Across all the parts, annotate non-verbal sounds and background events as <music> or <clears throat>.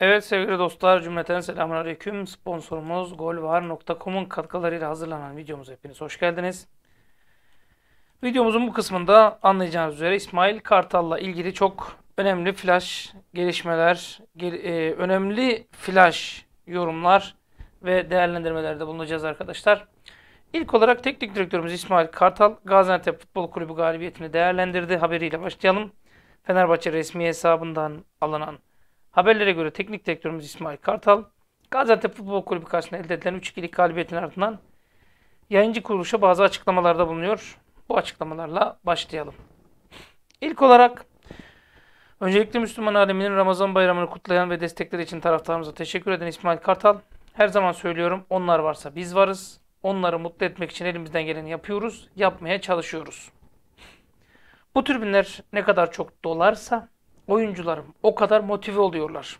Evet sevgili dostlar cümleten selamun Sponsorumuz golvar.com'un katkılarıyla hazırlanan videomuz hepiniz hoş geldiniz. Videomuzun bu kısmında anlayacağınız üzere İsmail Kartal'la ilgili çok önemli flash gelişmeler, e, önemli flash yorumlar ve değerlendirmelerde bulunacağız arkadaşlar. İlk olarak teknik direktörümüz İsmail Kartal Gaziantep Futbol Kulübü galibiyetini değerlendirdi haberiyle başlayalım. Fenerbahçe resmi hesabından alınan Haberlere göre teknik direktörümüz İsmail Kartal, Gaziantep Futbol Kulübü karşısında elde edilen 3-2'lik galibiyetin ardından yayıncı kuruluşa bazı açıklamalarda bulunuyor. Bu açıklamalarla başlayalım. İlk olarak öncelikle Müslüman aleminin Ramazan bayramını kutlayan ve destekleri için taraftarımıza teşekkür eden İsmail Kartal, her zaman söylüyorum onlar varsa biz varız. Onları mutlu etmek için elimizden geleni yapıyoruz, yapmaya çalışıyoruz. Bu türbinler ne kadar çok dolarsa oyuncularım o kadar motive oluyorlar.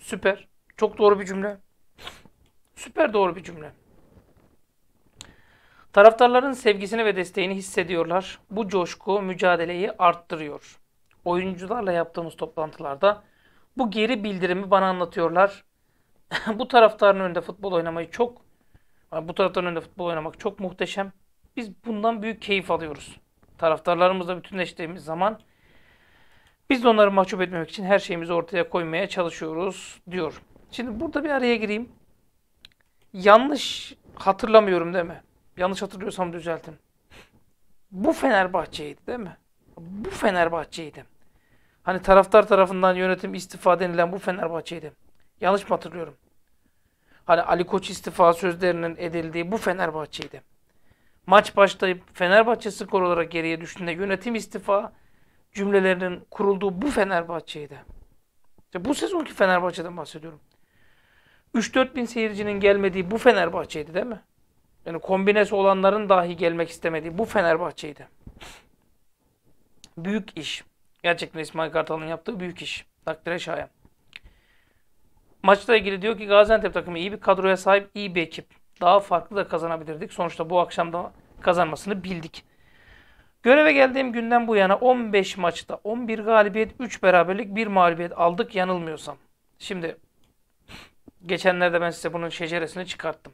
Süper. Çok doğru bir cümle. Süper doğru bir cümle. Taraftarların sevgisini ve desteğini hissediyorlar. Bu coşku mücadeleyi arttırıyor. Oyuncularla yaptığımız toplantılarda bu geri bildirimi bana anlatıyorlar. <laughs> bu taraftarın önünde futbol oynamayı çok bu taraftarın önünde futbol oynamak çok muhteşem. Biz bundan büyük keyif alıyoruz. Taraftarlarımızla bütünleştiğimiz zaman biz de onları mahcup etmemek için her şeyimizi ortaya koymaya çalışıyoruz diyor. Şimdi burada bir araya gireyim. Yanlış hatırlamıyorum değil mi? Yanlış hatırlıyorsam düzeltin. Bu Fenerbahçe'ydi değil mi? Bu Fenerbahçe'ydi. Hani taraftar tarafından yönetim istifa denilen bu Fenerbahçe'ydi. Yanlış mı hatırlıyorum? Hani Ali Koç istifa sözlerinin edildiği bu Fenerbahçe'ydi. Maç başlayıp Fenerbahçe skor olarak geriye düştüğünde yönetim istifa, cümlelerinin kurulduğu bu Fenerbahçe'yi de işte bu sezonki Fenerbahçe'den bahsediyorum. 3-4 bin seyircinin gelmediği bu Fenerbahçe'ydi değil mi? Yani kombinesi olanların dahi gelmek istemediği bu Fenerbahçe'ydi. Büyük iş. Gerçekten İsmail Kartal'ın yaptığı büyük iş. Takdire şayan. Maçla ilgili diyor ki Gaziantep takımı iyi bir kadroya sahip, iyi bir ekip. Daha farklı da kazanabilirdik. Sonuçta bu akşam da kazanmasını bildik. Göreve geldiğim günden bu yana 15 maçta 11 galibiyet, 3 beraberlik, 1 mağlubiyet aldık yanılmıyorsam. Şimdi geçenlerde ben size bunun şeceresini çıkarttım.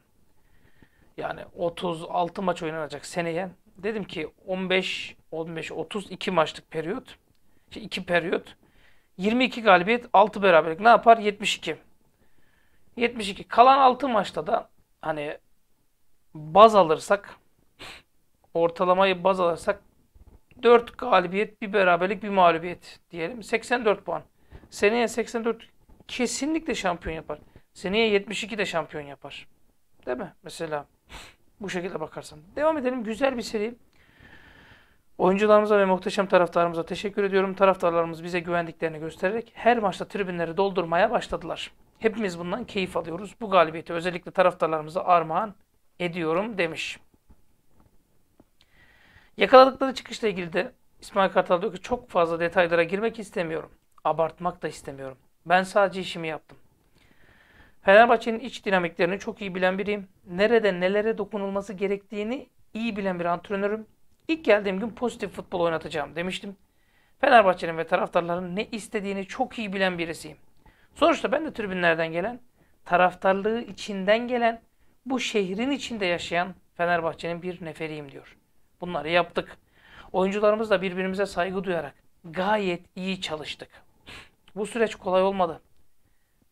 Yani 36 maç oynanacak seneye. Dedim ki 15 15 32 maçlık periyot. Şey, işte 2 periyot. 22 galibiyet, 6 beraberlik ne yapar? 72. 72 kalan 6 maçta da hani baz alırsak ortalamayı baz alırsak 4 galibiyet, bir beraberlik, bir mağlubiyet diyelim. 84 puan. Seneye 84 kesinlikle şampiyon yapar. Seneye 72 de şampiyon yapar. Değil mi? Mesela bu şekilde bakarsan. Devam edelim. Güzel bir seri. Oyuncularımıza ve muhteşem taraftarımıza teşekkür ediyorum. Taraftarlarımız bize güvendiklerini göstererek her maçta tribünleri doldurmaya başladılar. Hepimiz bundan keyif alıyoruz. Bu galibiyeti özellikle taraftarlarımıza armağan ediyorum demiş. Yakaladıkları çıkışla ilgili de İsmail Kartal diyor ki çok fazla detaylara girmek istemiyorum. Abartmak da istemiyorum. Ben sadece işimi yaptım. Fenerbahçe'nin iç dinamiklerini çok iyi bilen biriyim. Nerede nelere dokunulması gerektiğini iyi bilen bir antrenörüm. İlk geldiğim gün pozitif futbol oynatacağım demiştim. Fenerbahçe'nin ve taraftarların ne istediğini çok iyi bilen birisiyim. Sonuçta ben de tribünlerden gelen, taraftarlığı içinden gelen, bu şehrin içinde yaşayan Fenerbahçe'nin bir neferiyim diyor. Bunları yaptık. Oyuncularımız da birbirimize saygı duyarak gayet iyi çalıştık. Bu süreç kolay olmadı.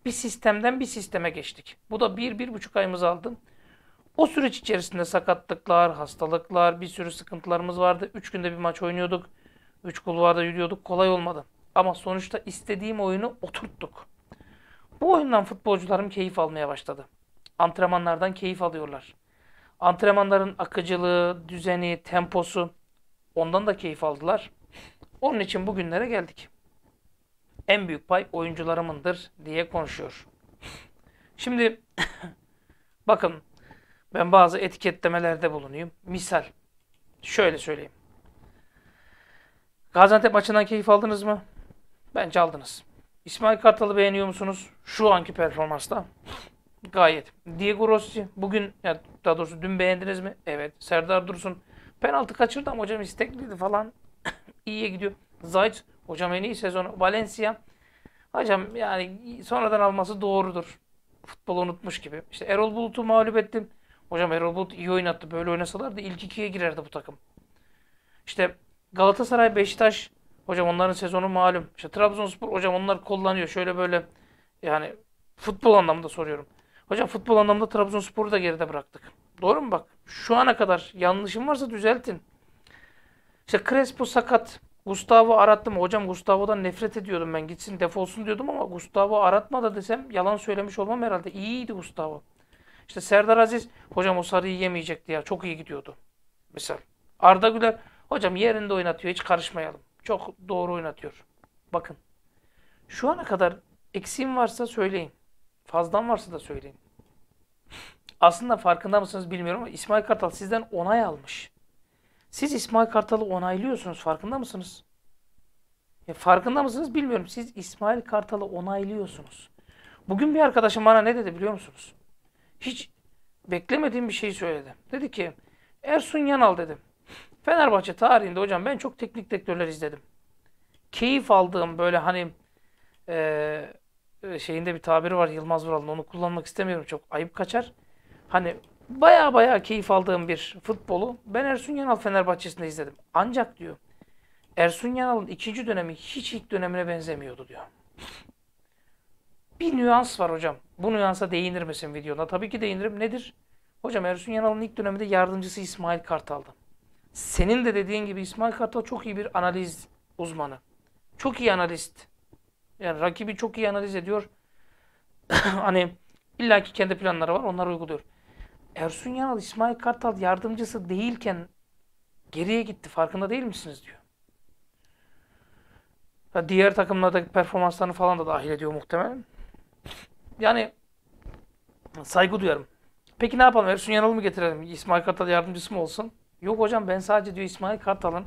Bir sistemden bir sisteme geçtik. Bu da bir, bir buçuk ayımız aldı. O süreç içerisinde sakatlıklar, hastalıklar, bir sürü sıkıntılarımız vardı. Üç günde bir maç oynuyorduk. Üç kulvarda yürüyorduk. Kolay olmadı. Ama sonuçta istediğim oyunu oturttuk. Bu oyundan futbolcularım keyif almaya başladı. Antrenmanlardan keyif alıyorlar. Antrenmanların akıcılığı, düzeni, temposu ondan da keyif aldılar. Onun için bugünlere geldik. En büyük pay oyuncularımındır diye konuşuyor. Şimdi <coughs> bakın ben bazı etiketlemelerde bulunayım. Misal şöyle söyleyeyim. Gaziantep maçından keyif aldınız mı? Bence aldınız. İsmail Kartal'ı beğeniyor musunuz? Şu anki performansta. Gayet. Diego Rossi bugün ya daha doğrusu dün beğendiniz mi? Evet. Serdar Dursun penaltı kaçırdı ama hocam istekliydi falan. <coughs> İyiye gidiyor. Zayt hocam en iyi sezonu. Valencia hocam yani sonradan alması doğrudur. Futbolu unutmuş gibi. İşte Erol Bulut'u mağlup ettim. Hocam Erol Bulut iyi oynattı. Böyle oynasalar da ilk ikiye girerdi bu takım. İşte Galatasaray, Beşiktaş hocam onların sezonu malum. İşte Trabzonspor hocam onlar kullanıyor. Şöyle böyle yani futbol anlamında soruyorum. Hocam futbol anlamında Trabzonspor'u da geride bıraktık. Doğru mu bak? Şu ana kadar yanlışım varsa düzeltin. İşte Crespo sakat. Gustavo arattım. Hocam Gustavo'dan nefret ediyordum ben. Gitsin defolsun diyordum ama Gustavo aratma da desem yalan söylemiş olmam herhalde. İyiydi Gustavo. İşte Serdar Aziz hocam o sarıyı yemeyecekti ya. Çok iyi gidiyordu. Mesela Arda Güler hocam yerinde oynatıyor. Hiç karışmayalım. Çok doğru oynatıyor. Bakın. Şu ana kadar eksiğim varsa söyleyin. Fazlan varsa da söyleyin. Aslında farkında mısınız bilmiyorum ama İsmail Kartal sizden onay almış. Siz İsmail Kartal'ı onaylıyorsunuz farkında mısınız? Ya farkında mısınız bilmiyorum. Siz İsmail Kartal'ı onaylıyorsunuz. Bugün bir arkadaşım bana ne dedi biliyor musunuz? Hiç beklemediğim bir şey söyledi. Dedi ki Ersun Yanal dedim. Fenerbahçe tarihinde hocam ben çok teknik direktörler izledim. Keyif aldığım böyle hani e, e, şeyinde bir tabiri var Yılmaz Vural'ın onu kullanmak istemiyorum çok ayıp kaçar. Hani baya baya keyif aldığım bir futbolu ben Ersun Yanal Fenerbahçe'sinde izledim. Ancak diyor Ersun Yanal'ın ikinci dönemi hiç ilk dönemine benzemiyordu diyor. Bir nüans var hocam. Bu nüansa değinir misin videoda? Tabii ki değinirim. Nedir? Hocam Ersun Yanal'ın ilk döneminde yardımcısı İsmail Kartal'dı. Senin de dediğin gibi İsmail Kartal çok iyi bir analiz uzmanı. Çok iyi analist. Yani rakibi çok iyi analiz ediyor. <coughs> hani illaki kendi planları var. Onları uyguluyor. Ersun Yanal, İsmail Kartal yardımcısı değilken geriye gitti. Farkında değil misiniz diyor. Ya diğer takımlardaki performanslarını falan da dahil ediyor muhtemelen. Yani saygı duyarım. Peki ne yapalım? Ersun Yanal'ı mı getirelim? İsmail Kartal yardımcısı mı olsun? Yok hocam ben sadece diyor İsmail Kartal'ın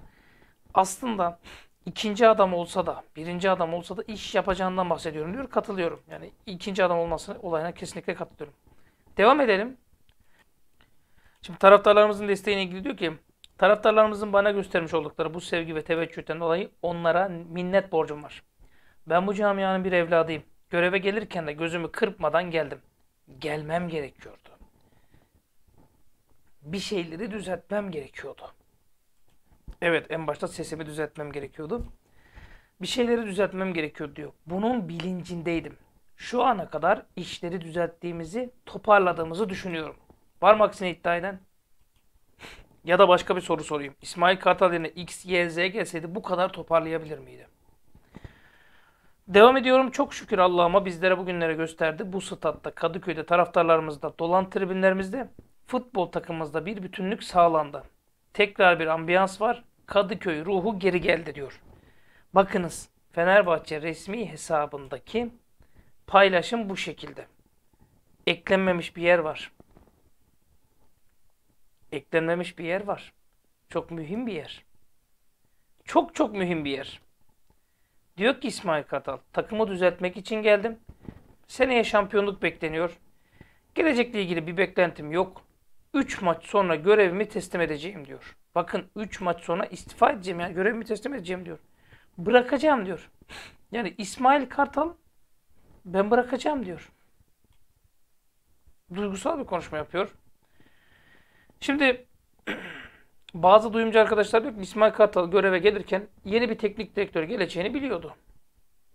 aslında ikinci adam olsa da, birinci adam olsa da iş yapacağından bahsediyorum diyor. Katılıyorum. Yani ikinci adam olması olayına kesinlikle katılıyorum. Devam edelim. Şimdi taraftarlarımızın desteğine ilgili diyor ki taraftarlarımızın bana göstermiş oldukları bu sevgi ve teveccühten dolayı onlara minnet borcum var. Ben bu camianın bir evladıyım. Göreve gelirken de gözümü kırpmadan geldim. Gelmem gerekiyordu. Bir şeyleri düzeltmem gerekiyordu. Evet en başta sesimi düzeltmem gerekiyordu. Bir şeyleri düzeltmem gerekiyor diyor. Bunun bilincindeydim. Şu ana kadar işleri düzelttiğimizi, toparladığımızı düşünüyorum. Var mı aksine iddia eden? <laughs> ya da başka bir soru sorayım. İsmail Kartal yerine X, Y, Z gelseydi bu kadar toparlayabilir miydi? Devam ediyorum. Çok şükür Allah'ıma bizlere bugünlere gösterdi. Bu statta, Kadıköy'de, taraftarlarımızda, dolan tribünlerimizde, futbol takımımızda bir bütünlük sağlandı. Tekrar bir ambiyans var. Kadıköy ruhu geri geldi diyor. Bakınız Fenerbahçe resmi hesabındaki paylaşım bu şekilde. Eklenmemiş bir yer var. Eklenmemiş bir yer var. Çok mühim bir yer. Çok çok mühim bir yer. Diyor ki İsmail Katal, takımı düzeltmek için geldim. Seneye şampiyonluk bekleniyor. Gelecekle ilgili bir beklentim yok. 3 maç sonra görevimi teslim edeceğim diyor. Bakın 3 maç sonra istifa edeceğim yani görevimi teslim edeceğim diyor. Bırakacağım diyor. Yani İsmail Kartal ben bırakacağım diyor. Duygusal bir konuşma yapıyor. Şimdi <clears throat> bazı duyumcu arkadaşlar diyor ki İsmail Kartal göreve gelirken yeni bir teknik direktör geleceğini biliyordu.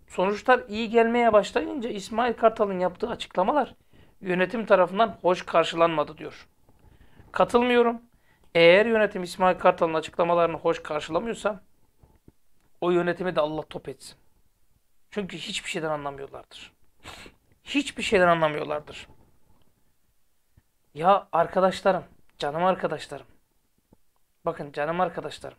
Sonuçlar iyi gelmeye başlayınca İsmail Kartal'ın yaptığı açıklamalar yönetim tarafından hoş karşılanmadı diyor. Katılmıyorum. Eğer yönetim İsmail Kartal'ın açıklamalarını hoş karşılamıyorsa o yönetimi de Allah top etsin. Çünkü hiçbir şeyden anlamıyorlardır. Hiçbir şeyden anlamıyorlardır. Ya arkadaşlarım, canım arkadaşlarım. Bakın canım arkadaşlarım.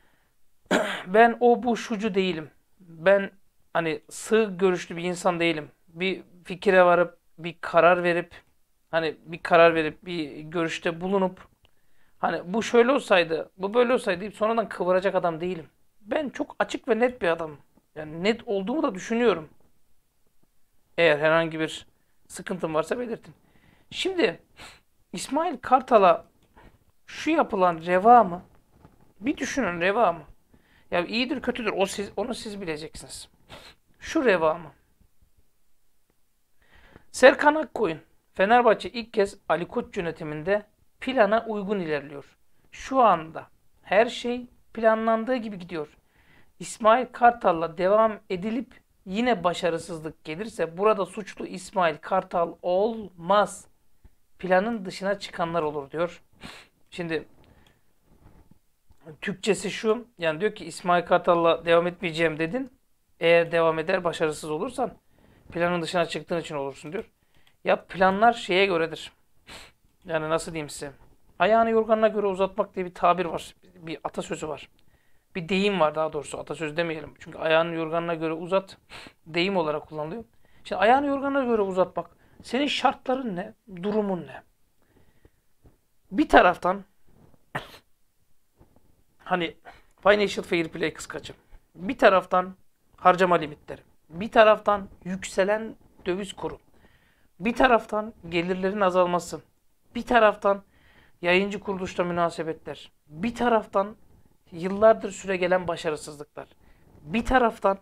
<clears throat> ben o bu şucu değilim. Ben hani sığ görüşlü bir insan değilim. Bir fikire varıp bir karar verip hani bir karar verip bir görüşte bulunup hani bu şöyle olsaydı, bu böyle olsaydı deyip sonradan kıvıracak adam değilim. Ben çok açık ve net bir adam. Yani net olduğumu da düşünüyorum. Eğer herhangi bir sıkıntım varsa belirtin. Şimdi İsmail Kartal'a şu yapılan reva mı? Bir düşünün reva mı? Ya iyidir kötüdür o siz, onu siz bileceksiniz. Şu reva mı? Serkan Akkoyun Fenerbahçe ilk kez Ali Koç yönetiminde plana uygun ilerliyor. Şu anda her şey planlandığı gibi gidiyor. İsmail Kartal'la devam edilip yine başarısızlık gelirse burada suçlu İsmail Kartal olmaz. Planın dışına çıkanlar olur diyor. Şimdi Türkçesi şu. Yani diyor ki İsmail Kartal'la devam etmeyeceğim dedin. Eğer devam eder başarısız olursan planın dışına çıktığın için olursun diyor. Ya planlar şeye göredir. Yani nasıl diyeyim size? Ayağını yorganına göre uzatmak diye bir tabir var. Bir atasözü var. Bir deyim var daha doğrusu. Atasöz demeyelim. Çünkü ayağını yorganına göre uzat deyim olarak kullanılıyor. Şimdi ayağını yorganına göre uzatmak. Senin şartların ne? Durumun ne? Bir taraftan hani financial fair play kıskacım. Bir taraftan harcama limitleri. Bir taraftan yükselen döviz kuru bir taraftan gelirlerin azalması, bir taraftan yayıncı kuruluşla münasebetler, bir taraftan yıllardır süre gelen başarısızlıklar, bir taraftan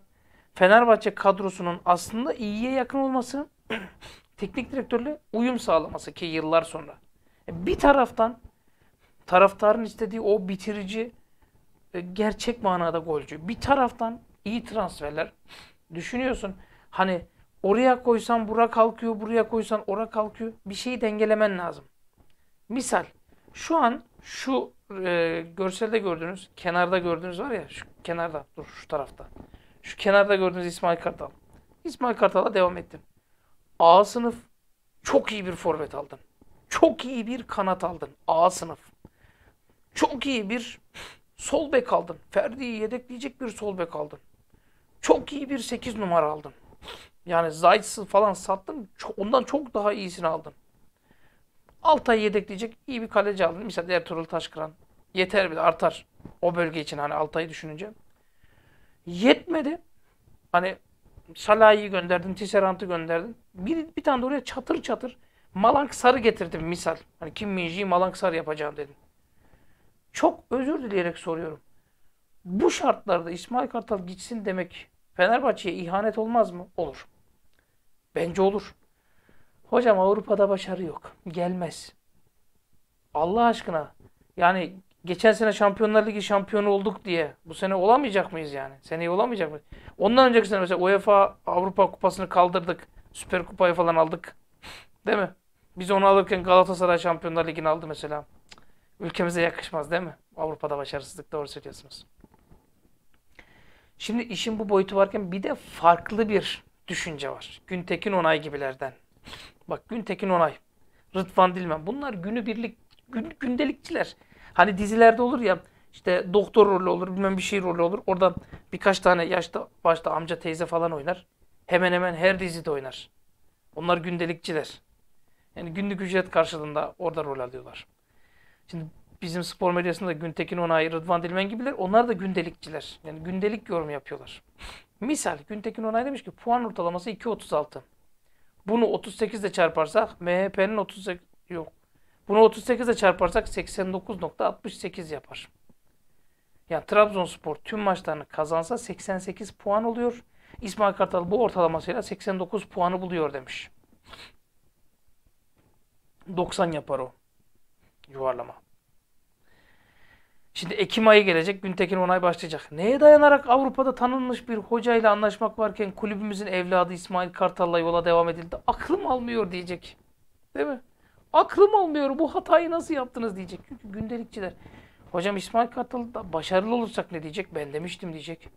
Fenerbahçe kadrosunun aslında iyiye yakın olması, <clears throat> teknik direktörle uyum sağlaması ki yıllar sonra. E, bir taraftan taraftarın istediği o bitirici e, gerçek manada golcü. Bir taraftan iyi transferler. Düşünüyorsun hani Oraya koysan bura kalkıyor, buraya koysan ora kalkıyor. Bir şeyi dengelemen lazım. Misal şu an şu e, görselde gördüğünüz, kenarda gördüğünüz var ya şu kenarda, dur şu tarafta. Şu kenarda gördüğünüz İsmail Kartal. İsmail Kartal'a devam ettim. A sınıf çok iyi bir forvet aldın. Çok iyi bir kanat aldın. A sınıf. Çok iyi bir sol bek aldın. Ferdi'yi yedekleyecek bir sol bek aldın. Çok iyi bir 8 numara aldın. Yani Zayt'sı falan sattın. Ondan çok daha iyisini aldın. Altay yedekleyecek iyi bir kaleci aldın. Mesela Ertuğrul Taşkıran. Yeter bile artar. O bölge için hani Altay'ı düşününce. Yetmedi. Hani Salah'ı gönderdin, Tisserant'ı gönderdin. Bir, bir tane de oraya çatır çatır Malank Sarı getirdim misal. Hani Kim Minji'yi Malank Sarı yapacağım dedim. Çok özür dileyerek soruyorum. Bu şartlarda İsmail Kartal gitsin demek Fenerbahçe'ye ihanet olmaz mı? Olur. Bence olur. Hocam Avrupa'da başarı yok. Gelmez. Allah aşkına. Yani geçen sene Şampiyonlar Ligi şampiyonu olduk diye bu sene olamayacak mıyız yani? Seneye olamayacak mıyız? Ondan önceki sene mesela UEFA Avrupa Kupası'nı kaldırdık. Süper Kupayı falan aldık. değil mi? Biz onu alırken Galatasaray Şampiyonlar Ligi'ni aldı mesela. Ülkemize yakışmaz değil mi? Avrupa'da başarısızlık doğru söylüyorsunuz. Şimdi işin bu boyutu varken bir de farklı bir düşünce var. Güntekin Onay gibilerden. Bak Güntekin Onay, Rıdvan Dilmen bunlar günübirlik gün, gündelikçiler. Hani dizilerde olur ya işte doktor rolü olur, bilmem bir şey rolü olur. Orada birkaç tane yaşta başta amca teyze falan oynar. Hemen hemen her dizide oynar. Onlar gündelikçiler. Yani günlük ücret karşılığında orada rol alıyorlar. Şimdi bizim spor medyasında Güntekin Onay, Rıdvan Dilmen gibiler. Onlar da gündelikçiler. Yani gündelik yorum yapıyorlar. Misal Güntekin Onay demiş ki puan ortalaması 2.36. Bunu 38 ile çarparsak MHP'nin 38 yok. Bunu 38 ile çarparsak 89.68 yapar. Yani Trabzonspor tüm maçlarını kazansa 88 puan oluyor. İsmail Kartal bu ortalamasıyla 89 puanı buluyor demiş. 90 yapar o yuvarlama. Şimdi Ekim ayı gelecek, Güntekin Onay başlayacak. Neye dayanarak Avrupa'da tanınmış bir hocayla anlaşmak varken kulübümüzün evladı İsmail Kartal'la yola devam edildi? Aklım almıyor diyecek. Değil mi? Aklım almıyor. Bu hatayı nasıl yaptınız diyecek. Çünkü gündelikçiler. Hocam İsmail Kartal da başarılı olursak ne diyecek? Ben demiştim diyecek.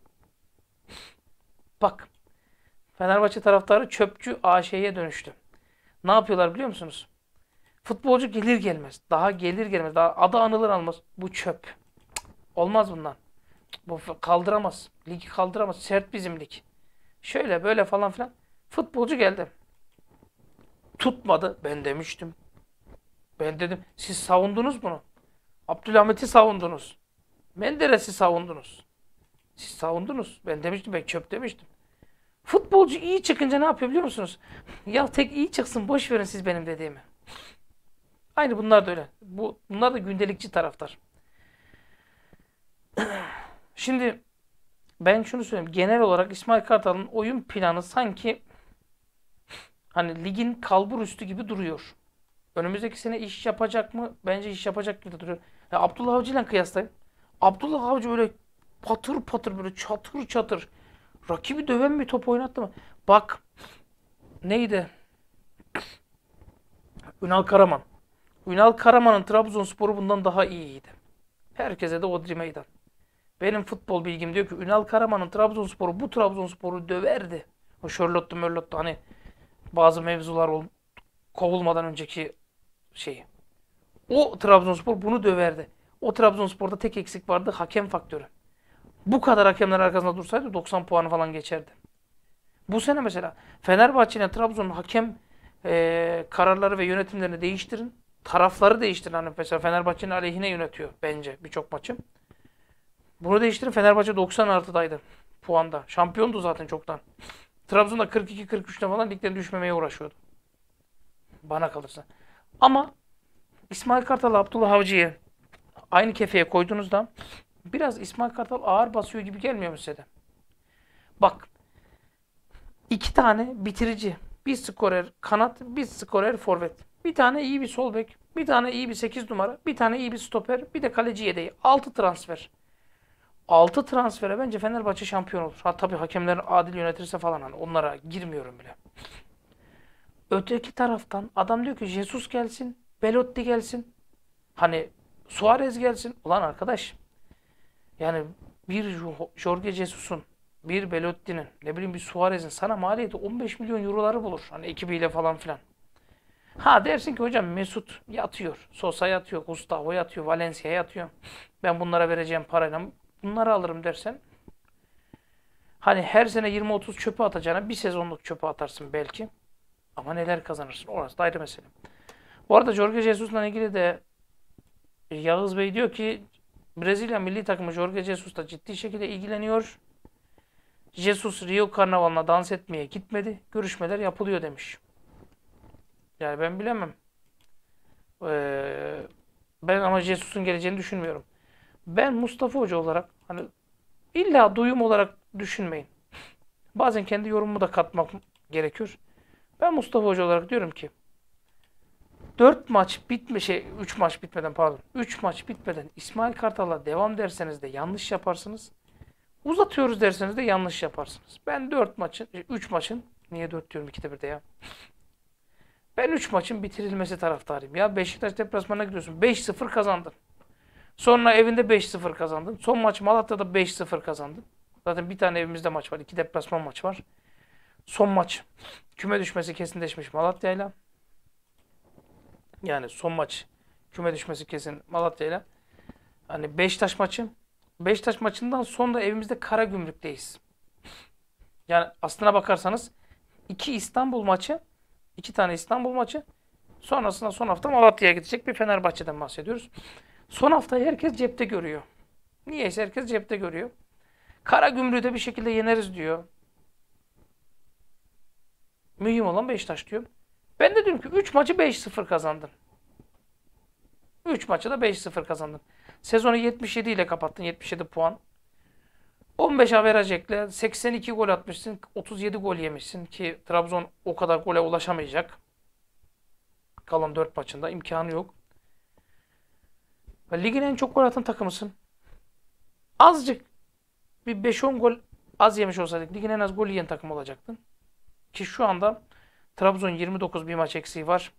Bak. Fenerbahçe taraftarı çöpçü AŞ'ye dönüştü. Ne yapıyorlar biliyor musunuz? Futbolcu gelir gelmez. Daha gelir gelmez. Daha adı anılır almaz. Bu çöp. Olmaz bundan. Bu kaldıramaz. Ligi kaldıramaz. Sert bizim lig. Şöyle böyle falan filan. Futbolcu geldi. Tutmadı. Ben demiştim. Ben dedim. Siz savundunuz bunu. Abdülhamit'i savundunuz. Menderes'i savundunuz. Siz savundunuz. Ben demiştim. Ben çöp demiştim. Futbolcu iyi çıkınca ne yapıyor biliyor musunuz? <laughs> ya tek iyi çıksın boş verin siz benim dediğimi. Aynı bunlar da öyle. Bu, bunlar da gündelikçi taraftar. Şimdi ben şunu söyleyeyim. Genel olarak İsmail Kartal'ın oyun planı sanki hani ligin kalbur üstü gibi duruyor. Önümüzdeki sene iş yapacak mı? Bence iş yapacak gibi duruyor. Ya Abdullah Avcı ile kıyaslayın. Abdullah Avcı böyle patır patır böyle çatır çatır rakibi döven bir top oynattı mı? Bak neydi? Ünal Karaman. Ünal Karaman'ın Trabzonspor'u bundan daha iyiydi. Herkese de o meydan. Benim futbol bilgim diyor ki Ünal Karaman'ın Trabzonspor'u bu Trabzonspor'u döverdi. O Charlotte'lu Mörlotte'lu hani bazı mevzular ol, kovulmadan önceki şeyi. O Trabzonspor bunu döverdi. O Trabzonspor'da tek eksik vardı hakem faktörü. Bu kadar hakemler arkasında dursaydı 90 puanı falan geçerdi. Bu sene mesela Fenerbahçe'nin Trabzon'un hakem e, kararları ve yönetimlerini değiştirin. Tarafları değiştirin. Hani mesela Fenerbahçe'nin aleyhine yönetiyor bence birçok maçım. Bunu değiştirin Fenerbahçe 90 artıdaydı puanda. Şampiyondu zaten çoktan. Trabzon'da 42-43'te falan ligden düşmemeye uğraşıyordu. Bana kalırsa. Ama İsmail Kartal Abdullah Avcı'yı aynı kefeye koyduğunuzda biraz İsmail Kartal ağır basıyor gibi gelmiyor mu size de? Bak iki tane bitirici. Bir skorer kanat, bir skorer forvet. Bir tane iyi bir sol bek, bir tane iyi bir 8 numara, bir tane iyi bir stoper, bir de kaleci yedeği. 6 transfer. 6 transfere bence Fenerbahçe şampiyon olur. Ha tabii hakemler adil yönetirse falan hani onlara girmiyorum bile. Öteki taraftan adam diyor ki Jesus gelsin, Belotti gelsin. Hani Suarez gelsin. Ulan arkadaş. Yani bir Jorge Jesus'un, bir Belotti'nin, ne bileyim bir Suarez'in sana maliyeti 15 milyon euroları bulur. Hani ekibiyle falan filan. Ha dersin ki hocam Mesut yatıyor. Sosa yatıyor, Gustavo yatıyor, Valencia yatıyor. Ben bunlara vereceğim parayla bunları alırım dersen hani her sene 20-30 çöpe atacağına bir sezonluk çöpe atarsın belki. Ama neler kazanırsın orası da ayrı mesele. Bu arada Jorge Jesus'la ilgili de Yağız Bey diyor ki Brezilya milli takımı Jorge Jesus ciddi şekilde ilgileniyor. Jesus Rio Karnavalı'na dans etmeye gitmedi. Görüşmeler yapılıyor demiş. Yani ben bilemem. Ee, ben ama Jesus'un geleceğini düşünmüyorum. Ben Mustafa Hoca olarak hani illa duyum olarak düşünmeyin. Bazen kendi yorumumu da katmak gerekiyor. Ben Mustafa Hoca olarak diyorum ki 4 maç bitme şey 3 maç bitmeden pardon. 3 maç bitmeden İsmail Kartal'a devam derseniz de yanlış yaparsınız. Uzatıyoruz derseniz de yanlış yaparsınız. Ben 4 maçın 3 e, maçın niye 4 diyorum 2'de 1'de ya. Ben 3 maçın bitirilmesi taraftarıyım. Ya Beşiktaş deplasmana gidiyorsun. 5-0 kazandın. Sonra evinde 5-0 kazandın. Son maç Malatya'da 5-0 kazandın. Zaten bir tane evimizde maç var. iki deplasman maç var. Son maç. Küme düşmesi kesinleşmiş Malatya'yla. Yani son maç küme düşmesi kesin Malatya'yla. Hani Beşiktaş maçı. Beşiktaş maçından sonra evimizde kara gümrükteyiz. Yani aslına bakarsanız iki İstanbul maçı, iki tane İstanbul maçı sonrasında son hafta Malatya'ya gidecek bir Fenerbahçe'den bahsediyoruz. Son hafta herkes cepte görüyor. Niye? Herkes cepte görüyor. Kara gümrüğü de bir şekilde yeneriz diyor. Mühim olan Beşiktaş diyor. Ben de diyorum ki 3 maçı 5-0 kazandın. 3 maçı da 5-0 kazandın. Sezonu 77 ile kapattın. 77 puan. 15 averaj ekle. 82 gol atmışsın. 37 gol yemişsin ki Trabzon o kadar gole ulaşamayacak. Kalan 4 maçında imkanı yok. Ya ligin en çok gol atan takımısın. Azıcık bir 5-10 gol az yemiş olsaydık ligin en az gol yiyen takım olacaktın. Ki şu anda Trabzon 29 bir maç eksiği var.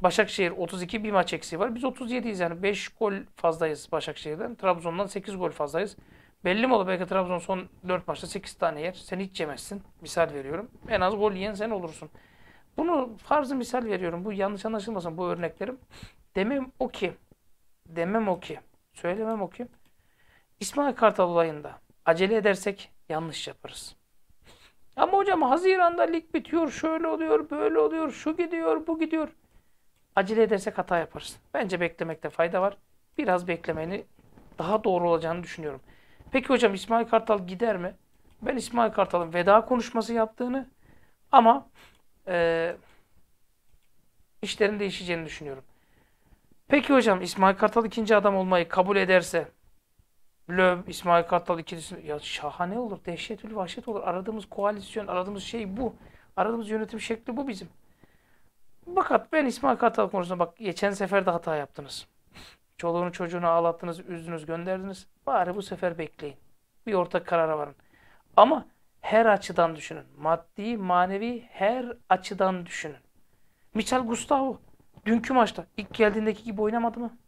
Başakşehir 32 bir maç eksiği var. Biz 37'yiz yani 5 gol fazlayız Başakşehir'den. Trabzon'dan 8 gol fazlayız. Belli mi olur belki Trabzon son 4 maçta 8 tane yer. Sen hiç yemezsin. Misal veriyorum. En az gol yiyen sen olursun. Bunu farzı misal veriyorum. Bu yanlış anlaşılmasın bu örneklerim. Demem o ki demem o ki, söylemem o ki, İsmail Kartal olayında acele edersek yanlış yaparız. Ama hocam Haziran'da lig bitiyor, şöyle oluyor, böyle oluyor, şu gidiyor, bu gidiyor. Acele edersek hata yaparız. Bence beklemekte fayda var. Biraz beklemeni daha doğru olacağını düşünüyorum. Peki hocam İsmail Kartal gider mi? Ben İsmail Kartal'ın veda konuşması yaptığını ama e, işlerin değişeceğini düşünüyorum. Peki hocam İsmail Kartal ikinci adam olmayı kabul ederse Löv, İsmail Kartal ikilisi ya şahane olur, dehşetül vahşet olur. Aradığımız koalisyon, aradığımız şey bu. Aradığımız yönetim şekli bu bizim. Fakat ben İsmail Kartal konusunda bak geçen sefer de hata yaptınız. Çoluğunu çocuğunu ağlattınız, üzdünüz, gönderdiniz. Bari bu sefer bekleyin. Bir ortak karara varın. Ama her açıdan düşünün. Maddi, manevi her açıdan düşünün. Michel Gustavo Dünkü maçta ilk geldiğindeki gibi oynamadı mı?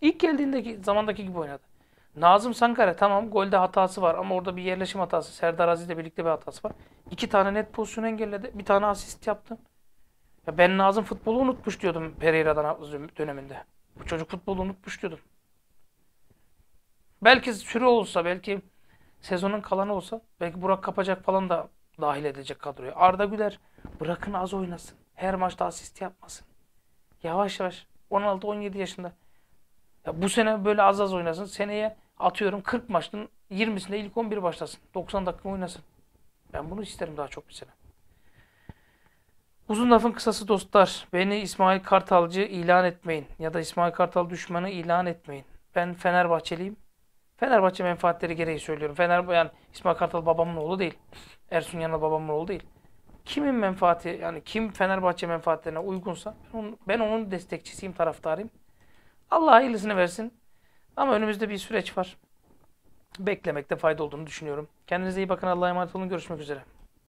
İlk geldiğindeki zamandaki gibi oynadı. Nazım Sankara tamam golde hatası var ama orada bir yerleşim hatası. Serdar Aziz ile birlikte bir hatası var. İki tane net pozisyon engelledi. Bir tane asist yaptı. Ya ben Nazım futbolu unutmuş diyordum Pereira'dan döneminde. Bu çocuk futbolu unutmuş diyordum. Belki süre olsa, belki sezonun kalanı olsa, belki Burak Kapacak falan da dahil edecek kadroya. Arda Güler bırakın az oynasın. Her maçta asist yapmasın. Yavaş yavaş 16-17 yaşında. Ya bu sene böyle az az oynasın. Seneye atıyorum 40 maçın 20'sinde ilk 11 başlasın. 90 dakika oynasın. Ben bunu isterim daha çok bir sene. Uzun lafın kısası dostlar. Beni İsmail Kartalcı ilan etmeyin. Ya da İsmail Kartal düşmanı ilan etmeyin. Ben Fenerbahçeliyim. Fenerbahçe menfaatleri gereği söylüyorum. Fenerbahçe yani İsmail Kartal babamın oğlu değil. Ersun Yanal babamın oğlu değil kimin menfaati yani kim Fenerbahçe menfaatlerine uygunsa ben onun, destekçisiyim, taraftarıyım. Allah hayırlısını versin. Ama önümüzde bir süreç var. Beklemekte fayda olduğunu düşünüyorum. Kendinize iyi bakın. Allah'a emanet olun. Görüşmek üzere.